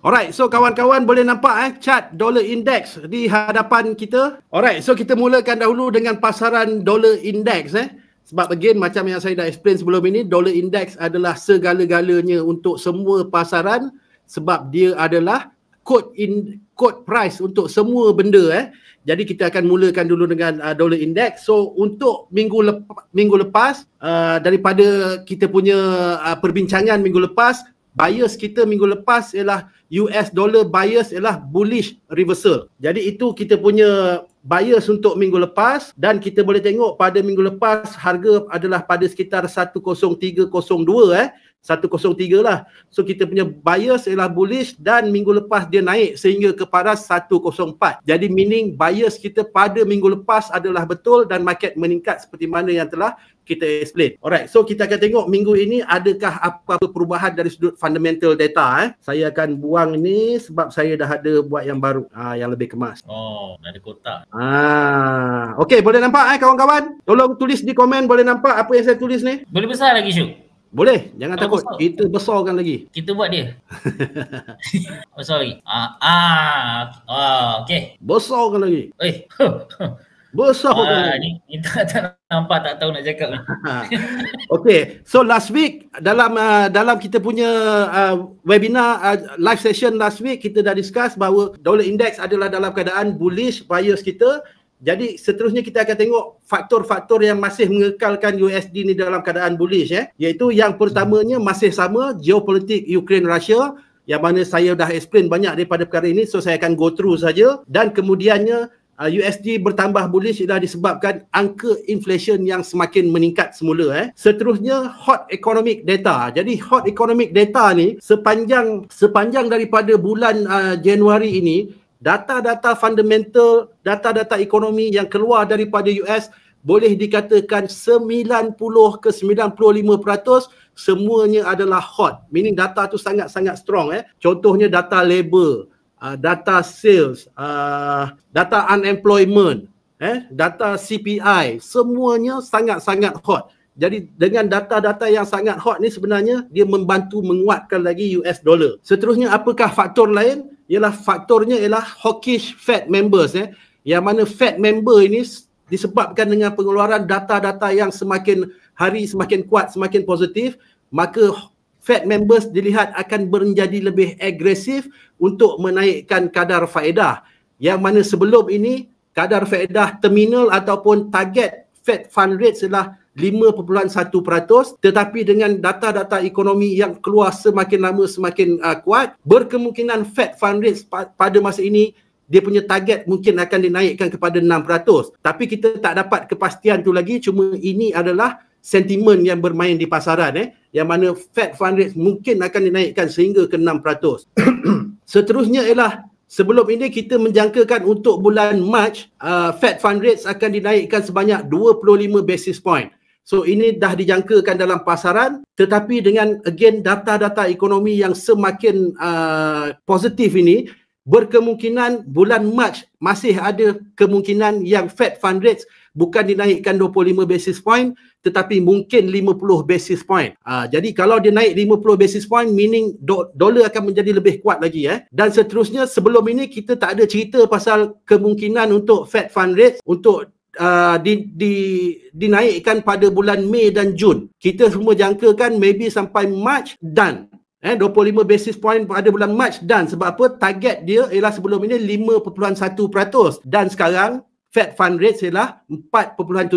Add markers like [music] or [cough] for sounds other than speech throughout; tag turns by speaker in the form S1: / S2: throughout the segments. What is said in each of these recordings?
S1: Alright, so kawan-kawan boleh nampak eh chart dollar index di hadapan kita. Alright, so kita mulakan dahulu dengan pasaran dollar index eh. Sebab again macam yang saya dah explain sebelum ini, dollar index adalah segala-galanya untuk semua pasaran sebab dia adalah quote in quote price untuk semua benda eh. Jadi kita akan mulakan dulu dengan uh, dollar index. So untuk minggu lepa, minggu lepas uh, daripada kita punya uh, perbincangan minggu lepas bias kita minggu lepas ialah US dollar bias ialah bullish reversal. Jadi itu kita punya bias untuk minggu lepas dan kita boleh tengok pada minggu lepas harga adalah pada sekitar 10302 eh. 103 lah. So kita punya bias ialah bullish dan minggu lepas dia naik sehingga ke paras 104. Jadi meaning bias kita pada minggu lepas adalah betul dan market meningkat seperti mana yang telah kita explain. Alright, so kita akan tengok minggu ini adakah apa-apa perubahan dari sudut fundamental data eh. Saya akan buang ni sebab saya dah ada buat yang baru, ah, yang lebih kemas. Oh, dah ada kotak. Ah, okay, boleh nampak eh kawan-kawan? Tolong tulis di komen boleh nampak apa yang saya tulis ni? Boleh besar lagi Syuk. Boleh, jangan tak takut. Besar. Kita besarkan lagi. Kita buat dia. oh, [laughs] sorry. Ah, ah, ah okay. Besarkan lagi. Eh. [laughs] besar uh, ah, ni, ni tak, tak nampak tak tahu nak cakap [laughs] Okay so last week dalam uh, dalam kita punya uh, webinar uh, live session last week kita dah discuss bahawa dollar index adalah dalam keadaan bullish bias kita jadi seterusnya kita akan tengok faktor-faktor yang masih mengekalkan USD ni dalam keadaan bullish eh. Iaitu yang pertamanya masih sama geopolitik Ukraine-Russia yang mana saya dah explain banyak daripada perkara ini so saya akan go through saja dan kemudiannya USD uh, bertambah bullish ialah disebabkan angka inflation yang semakin meningkat semula eh. Seterusnya hot economic data. Jadi hot economic data ni sepanjang sepanjang daripada bulan uh, Januari ini data-data fundamental, data-data ekonomi yang keluar daripada US boleh dikatakan 90 ke 95% semuanya adalah hot. Meaning data tu sangat-sangat strong eh. Contohnya data labor, uh, data sales, uh, data unemployment, eh, data CPI, semuanya sangat-sangat hot. Jadi dengan data-data yang sangat hot ni sebenarnya dia membantu menguatkan lagi US dollar. Seterusnya apakah faktor lain? ialah faktornya ialah hawkish Fed members eh yang mana Fed member ini disebabkan dengan pengeluaran data-data yang semakin hari semakin kuat semakin positif maka Fed members dilihat akan menjadi lebih agresif untuk menaikkan kadar faedah yang mana sebelum ini kadar faedah terminal ataupun target Fed fund rate adalah 2.5% 5.1% tetapi dengan data-data ekonomi yang keluar semakin lama semakin uh, kuat berkemungkinan Fed fund rate pa- pada masa ini dia punya target mungkin akan dinaikkan kepada 6% tapi kita tak dapat kepastian tu lagi cuma ini adalah sentimen yang bermain di pasaran eh yang mana Fed fund rate mungkin akan dinaikkan sehingga ke 6% [coughs] seterusnya ialah Sebelum ini kita menjangkakan untuk bulan Mac uh, Fed fund rates akan dinaikkan sebanyak 25 basis point. So ini dah dijangkakan dalam pasaran tetapi dengan again data-data ekonomi yang semakin uh, positif ini berkemungkinan bulan Mac masih ada kemungkinan yang Fed fund rates bukan dinaikkan 25 basis point tetapi mungkin 50 basis point. Uh, jadi kalau dia naik 50 basis point meaning do- dolar akan menjadi lebih kuat lagi eh. Dan seterusnya sebelum ini kita tak ada cerita pasal kemungkinan untuk Fed fund rate untuk uh, di, di, dinaikkan pada bulan Mei dan Jun. Kita semua jangkakan maybe sampai March done. Eh, 25 basis point pada bulan March dan sebab apa target dia ialah sebelum ini 5.1% dan sekarang Fed Fund Rate ialah 4.75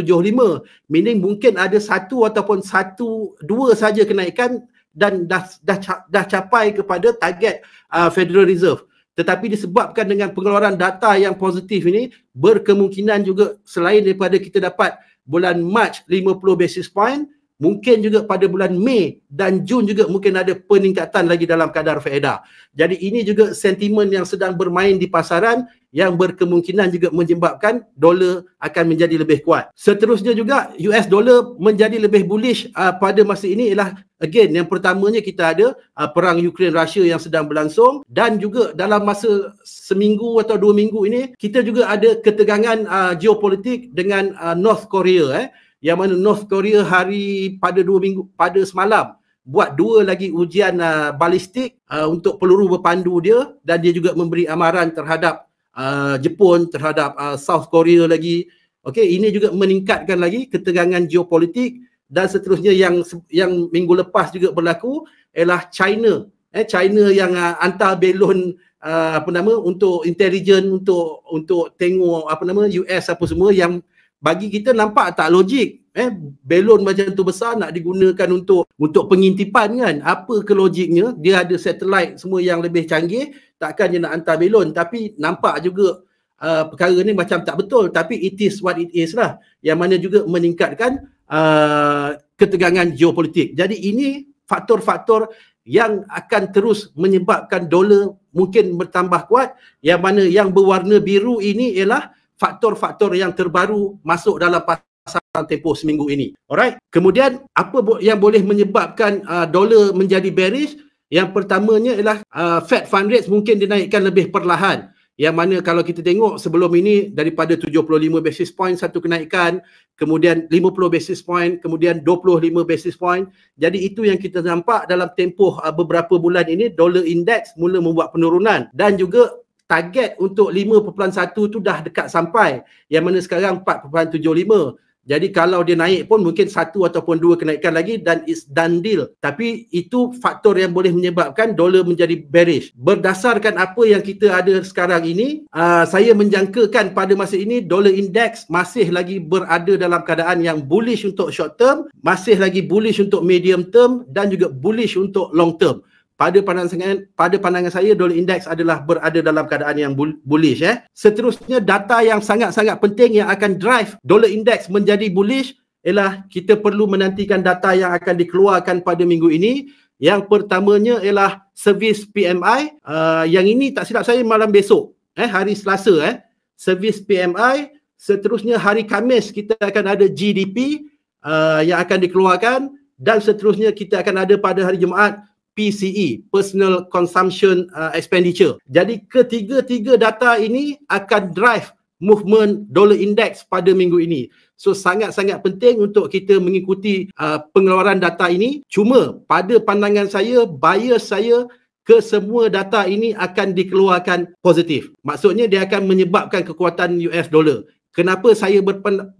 S1: meaning mungkin ada satu ataupun satu dua saja kenaikan dan dah, dah, dah capai kepada target uh, Federal Reserve tetapi disebabkan dengan pengeluaran data yang positif ini berkemungkinan juga selain daripada kita dapat bulan March 50 basis point mungkin juga pada bulan Mei dan Jun juga mungkin ada peningkatan lagi dalam kadar faedah. Jadi ini juga sentimen yang sedang bermain di pasaran yang berkemungkinan juga menyebabkan dolar akan menjadi lebih kuat. Seterusnya juga US dolar menjadi lebih bullish uh, pada masa ini ialah again yang pertamanya kita ada uh, perang Ukraine rusia yang sedang berlangsung dan juga dalam masa seminggu atau dua minggu ini kita juga ada ketegangan uh, geopolitik dengan uh, North Korea eh yang mana North Korea hari pada dua minggu pada semalam buat dua lagi ujian uh, balistik uh, untuk peluru berpandu dia dan dia juga memberi amaran terhadap Uh, Jepun terhadap uh, South Korea lagi. Okey, ini juga meningkatkan lagi ketegangan geopolitik dan seterusnya yang yang minggu lepas juga berlaku ialah China. Eh China yang uh, hantar belon uh, apa nama untuk intelligence untuk untuk tengok apa nama US apa semua yang bagi kita nampak tak logik eh belon macam tu besar nak digunakan untuk untuk pengintipan kan apa ke logiknya dia ada satellite semua yang lebih canggih takkan dia nak hantar belon tapi nampak juga uh, perkara ni macam tak betul tapi it is what it is lah yang mana juga meningkatkan uh, ketegangan geopolitik jadi ini faktor-faktor yang akan terus menyebabkan dolar mungkin bertambah kuat yang mana yang berwarna biru ini ialah faktor-faktor yang terbaru masuk dalam pasaran tempoh seminggu ini. Alright. Kemudian apa yang boleh menyebabkan uh, dolar menjadi bearish? Yang pertamanya ialah uh, Fed fund rates mungkin dinaikkan lebih perlahan. Yang mana kalau kita tengok sebelum ini daripada 75 basis point satu kenaikan, kemudian 50 basis point, kemudian 25 basis point. Jadi itu yang kita nampak dalam tempoh uh, beberapa bulan ini dollar index mula membuat penurunan dan juga target untuk 5.1 tu dah dekat sampai yang mana sekarang 4.75 jadi kalau dia naik pun mungkin satu ataupun dua kenaikan lagi dan it's done deal. Tapi itu faktor yang boleh menyebabkan dolar menjadi bearish. Berdasarkan apa yang kita ada sekarang ini, uh, saya menjangkakan pada masa ini dolar index masih lagi berada dalam keadaan yang bullish untuk short term, masih lagi bullish untuk medium term dan juga bullish untuk long term pada pandangan saya, pada pandangan saya dollar index adalah berada dalam keadaan yang bullish eh. Seterusnya data yang sangat-sangat penting yang akan drive dollar index menjadi bullish ialah kita perlu menantikan data yang akan dikeluarkan pada minggu ini. Yang pertamanya ialah servis PMI. Uh, ah, yang ini tak silap saya malam besok. Eh, hari Selasa eh. Servis PMI. Seterusnya hari Kamis kita akan ada GDP uh, ah, yang akan dikeluarkan. Dan seterusnya kita akan ada pada hari Jumaat PCE personal consumption uh, expenditure. Jadi ketiga-tiga data ini akan drive movement dollar index pada minggu ini. So sangat-sangat penting untuk kita mengikuti uh, pengeluaran data ini. Cuma pada pandangan saya, buyer saya ke semua data ini akan dikeluarkan positif. Maksudnya dia akan menyebabkan kekuatan US dollar. Kenapa saya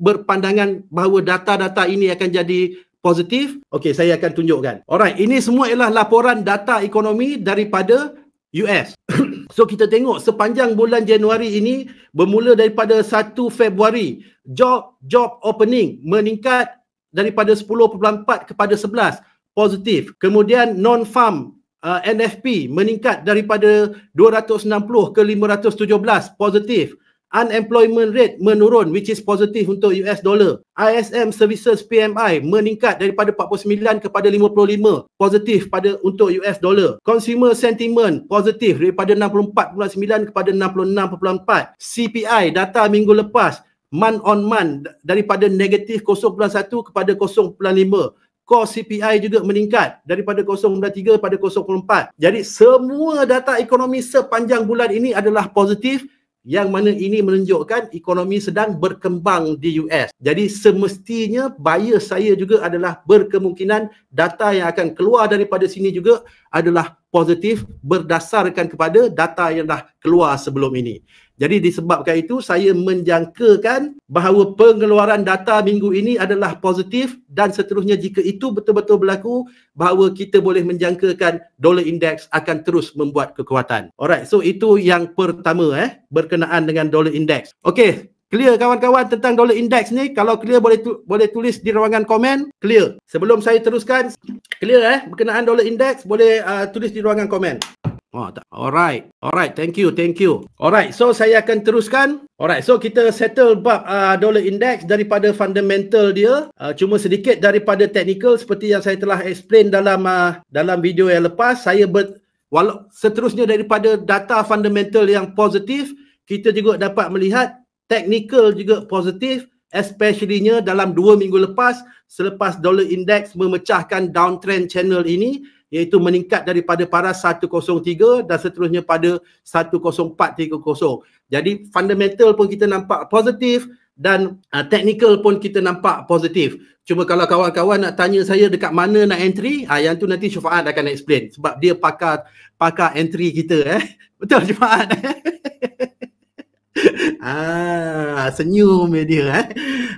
S1: berpandangan bahawa data-data ini akan jadi positif. Okey, saya akan tunjukkan. Alright, ini semua ialah laporan data ekonomi daripada US. [coughs] so kita tengok sepanjang bulan Januari ini bermula daripada 1 Februari, job job opening meningkat daripada 10.4 kepada 11 positif. Kemudian non farm uh, NFP meningkat daripada 260 ke 517 positif unemployment rate menurun which is positive untuk US dollar. ISM services PMI meningkat daripada 49 kepada 55 positif pada untuk US dollar. Consumer sentiment positif daripada 64.9 kepada 66.4. CPI data minggu lepas month on month daripada negatif 0.1 kepada 0.5. Core CPI juga meningkat daripada 0.3 kepada 0.4. Jadi semua data ekonomi sepanjang bulan ini adalah positif yang mana ini menunjukkan ekonomi sedang berkembang di US. Jadi semestinya bias saya juga adalah berkemungkinan data yang akan keluar daripada sini juga adalah positif berdasarkan kepada data yang dah keluar sebelum ini. Jadi disebabkan itu saya menjangkakan bahawa pengeluaran data minggu ini adalah positif dan seterusnya jika itu betul-betul berlaku bahawa kita boleh menjangkakan dolar indeks akan terus membuat kekuatan. Alright, so itu yang pertama eh berkenaan dengan dolar indeks. Okey, Clear kawan-kawan tentang dollar index ni kalau clear boleh tu, boleh tulis di ruangan komen clear. Sebelum saya teruskan clear eh berkenaan dollar index boleh uh, tulis di ruangan komen. Oh, tak. Alright. Alright, thank you, thank you. Alright, so saya akan teruskan. Alright, so kita settle bab uh, dollar index daripada fundamental dia. Uh, cuma sedikit daripada technical seperti yang saya telah explain dalam uh, dalam video yang lepas, saya ber, walau seterusnya daripada data fundamental yang positif, kita juga dapat melihat technical juga positif especially dalam dua minggu lepas selepas dollar index memecahkan downtrend channel ini iaitu meningkat daripada paras 103 dan seterusnya pada 104.30. Jadi fundamental pun kita nampak positif dan uh, technical pun kita nampak positif. Cuma kalau kawan-kawan nak tanya saya dekat mana nak entry, ha, yang tu nanti Syafaat akan explain sebab dia pakar pakar entry kita eh. [laughs] Betul Syafaat. [laughs] [laughs] ah, senyum ya dia eh.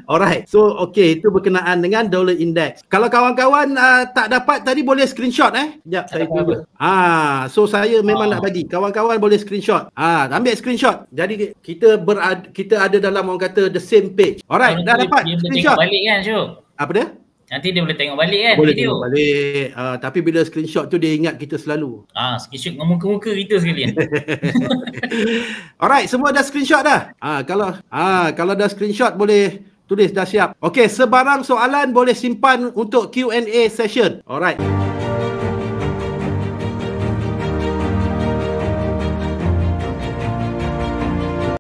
S1: Alright. So okay itu berkenaan dengan dollar index. Kalau kawan-kawan uh, tak dapat tadi boleh screenshot eh. Jap saya tunggu. Ah, so saya memang ah. nak bagi. Kawan-kawan boleh screenshot. Ah, ambil screenshot. Jadi kita berada, kita ada dalam orang kata the same page. Alright, dah dapat screenshot. Balik kan, Syu? Apa dia? Nanti dia boleh tengok balik kan boleh video. Boleh balik. Uh, tapi bila screenshot tu dia ingat kita selalu. Ah, screenshot dengan muka-muka kita sekali. [laughs] [laughs] Alright, semua dah screenshot dah. Ah, kalau ah kalau dah screenshot boleh tulis dah siap. Okey, sebarang soalan boleh simpan untuk Q&A session. Alright.